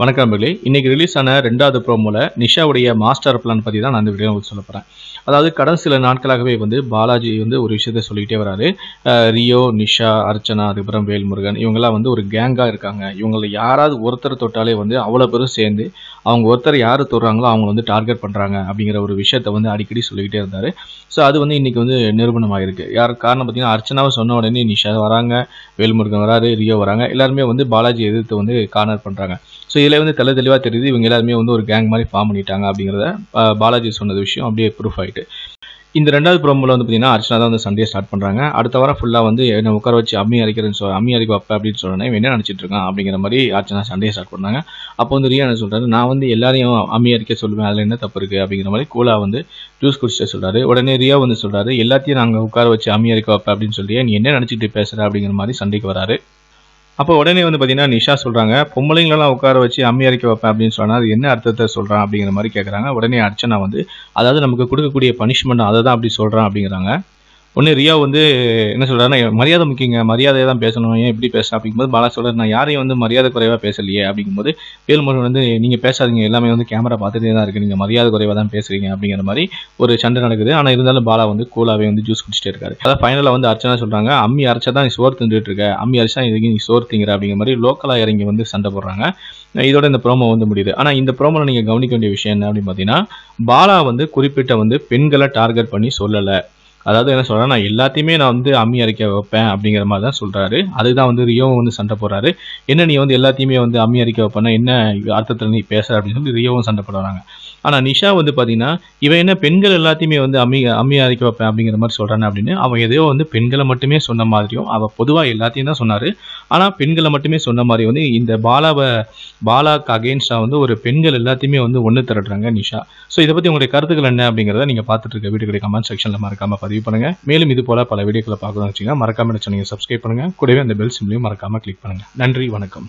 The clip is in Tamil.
வணக்கம் நம்பர்களே இன்றைக்கி ரிலீஸ் ஆன ரெண்டாவது ப்ரோமோவில் நிஷாவுடைய மாஸ்டர் பிளான் பற்றி தான் நான் இந்த வீடியோ சொல்ல போகிறேன் அதாவது கடன் சில நாட்களாகவே வந்து பாலாஜி வந்து ஒரு விஷயத்த சொல்லிக்கிட்டே வராரு ரியோ நிஷா அர்ச்சனா அதுக்கப்புறம் வேல்முருகன் இவங்கெல்லாம் வந்து ஒரு கேங்காக இருக்காங்க இவங்கள யாராவது ஒருத்தர் தொட்டாலே வந்து அவ்வளோ பேரும் சேர்ந்து அவங்க ஒருத்தர் யார் தொடுறாங்களோ அவங்க வந்து டார்கெட் பண்ணுறாங்க அப்படிங்கிற ஒரு விஷயத்த வந்து அடிக்கடி சொல்லிக்கிட்டே இருந்தார் ஸோ அது வந்து இன்றைக்கி வந்து நிரூபணமாயிருக்கு யார் காரணம் பார்த்தீங்கன்னா அர்ச்சனாவை சொன்ன உடனே நிஷா வராங்க வேல்முருகன் வராரு ரியோ வராங்க எல்லாருமே வந்து பாலாஜி எதிர்த்து வந்து கார்னர் பண்ணுறாங்க ஸோ இதிலே வந்து தெல தெளிவாக தெரியுது இவங்க எல்லாருமே வந்து ஒரு கேங் மாதிரி ஃபார்ம் பண்ணிட்டாங்க அப்படிங்கிறத பாலாஜி சொன்னது விஷயம் அப்படியே ப்ரூஃப் ஆகிட்டு இந்த ரெண்டாவது ப்ரோமோவில் வந்து பார்த்தீங்கன்னா அர்ச்சனா தான் வந்து சண்டே ஸ்டார்ட் பண்ணுறாங்க அடுத்த வாரம் ஃபுல்லாக வந்து என்ன உட்கார வச்சு அம்மி அரைக்கிறேன்னு சொல் அம்மி அரைக்க வைப்பேன் அப்படின்னு சொன்னேன் இவன் என்ன நினச்சிட்டு இருக்கான் அப்படிங்கிற மாதிரி அர்ச்சனா சண்டே ஸ்டார்ட் பண்ணாங்க அப்போ வந்து ரியா என்ன சொல்கிறாரு நான் வந்து எல்லாரையும் அம்மி அரைக்க சொல்லுவேன் அதில் என்ன தப்பு இருக்குது அப்படிங்கிற மாதிரி கூலா வந்து ஜூஸ் குடிச்சிட்டு சொல்கிறாரு உடனே ரியா வந்து சொல்கிறாரு எல்லாத்தையும் நாங்கள் உட்கார வச்சு அம்மி அரைக்க வைப்பேன் அப்படின்னு சொல்லி நீ என்ன நினச்சிட்டு பேசுகிற அப்படிங்கிற மாதிரி சண்டைக்கு வராரு அப்போ உடனே வந்து பார்த்தீங்கன்னா நிஷா சொல்கிறாங்க பொம்பளைங்களெல்லாம் உட்கார வச்சு அம்மி அரைக்க வைப்பேன் அப்படின்னு சொன்னால் அது என்ன அர்த்தத்தை சொல்கிறான் அப்படிங்கிற மாதிரி கேட்குறாங்க உடனே அர்ச்சனா வந்து அதாவது நமக்கு கொடுக்கக்கூடிய பனிஷ்மெண்ட் அதை தான் அப்படி சொல்கிறான் அப்படிங்கிறாங்க ஒன்று ரியா வந்து என்ன சொல்கிறாருன்னா மரியாதை முக்கியங்க மரியாதையை தான் பேசணும் ஏன் எப்படி பேசணும் அப்படிங்கும்போது பாலா சொல்கிறார் நான் யாரையும் வந்து மரியாதை குறைவாக பேசலையே அப்படிங்கும்போது வேல்முருகன் வந்து நீங்கள் பேசாதீங்க எல்லாமே வந்து கேமரா பார்த்துட்டே தான் இருக்குது நீங்கள் மரியாதை குறைவாக தான் பேசுகிறீங்க அப்படிங்கிற மாதிரி ஒரு சண்டை நடக்குது ஆனால் இருந்தாலும் பாலா வந்து கூலாவே வந்து ஜூஸ் குடிச்சிட்டே இருக்காரு அதாவது ஃபைனலாக வந்து அர்ச்சனா சொல்கிறாங்க அம்மி அரைச்சா தான் நீ சோறு தின்றுட்டு இருக்க அம்மி அரைச்சா இதுக்கு நீ சோறு திங்கிற அப்படிங்கிற மாதிரி லோக்கலாக இறங்கி வந்து சண்டை போடுறாங்க இதோட இந்த ப்ரோமோ வந்து முடியுது ஆனால் இந்த ப்ரோமோவில் நீங்கள் கவனிக்க வேண்டிய விஷயம் என்ன அப்படின்னு பார்த்தீங்கன்னா பாலா வந்து குறிப்பிட்ட வந்து பெண்களை டார்கெட் பண்ணி சொல்லலை அதாவது என்ன சொல்கிறேன் நான் எல்லாத்தையுமே நான் வந்து அம்மி அரைக்க வைப்பேன் அப்படிங்கிற மாதிரி தான் சொல்கிறாரு அதுதான் வந்து ரியோவும் வந்து சண்டை போடுறாரு என்ன நீ வந்து எல்லாத்தையுமே வந்து அம்மி அரைக்க வைப்பேன்னா என்ன அர்த்தத்தில் நீ பேசுகிற அப்படின்னு சொல்லி ரியோவும் சண்டை போடுறாங்க ஆனால் நிஷா வந்து பார்த்தீங்கன்னா இவன் என்ன பெண்கள் எல்லாத்தையுமே வந்து அம்மி அம்மியாதிக்க வைப்பேன் அப்படிங்கிற மாதிரி சொல்கிறாங்க அப்படின்னு அவன் எதையோ வந்து பெண்களை மட்டுமே சொன்ன மாதிரியும் அவள் பொதுவாக எல்லாத்தையும் தான் சொன்னார் ஆனால் பெண்களை மட்டுமே சொன்ன மாதிரி வந்து இந்த பாலாவை பாலாக்கு அகேன்ஸ்டாக வந்து ஒரு பெண்கள் எல்லாத்தையுமே வந்து ஒன்று திரட்டுறாங்க நிஷா ஸோ இதை பற்றி உங்களுடைய கருத்துக்கள் என்ன அப்படிங்கிறத நீங்கள் பார்த்துட்டு இருக்க வீடு கமெண்ட் செக்ஷனில் மறக்காமல் பதிவு பண்ணுங்கள் மேலும் இது போல் பல வீடியோக்களை பார்க்கணும் வச்சிங்கன்னா மறக்காமல் நீங்கள் சப்ஸ்கிரைப் பண்ணுங்கள் கூடவே அந்த பெல் சிம்லையும் மறக்காமல் கிளிக் பண்ணுங்கள் நன்றி வணக்கம்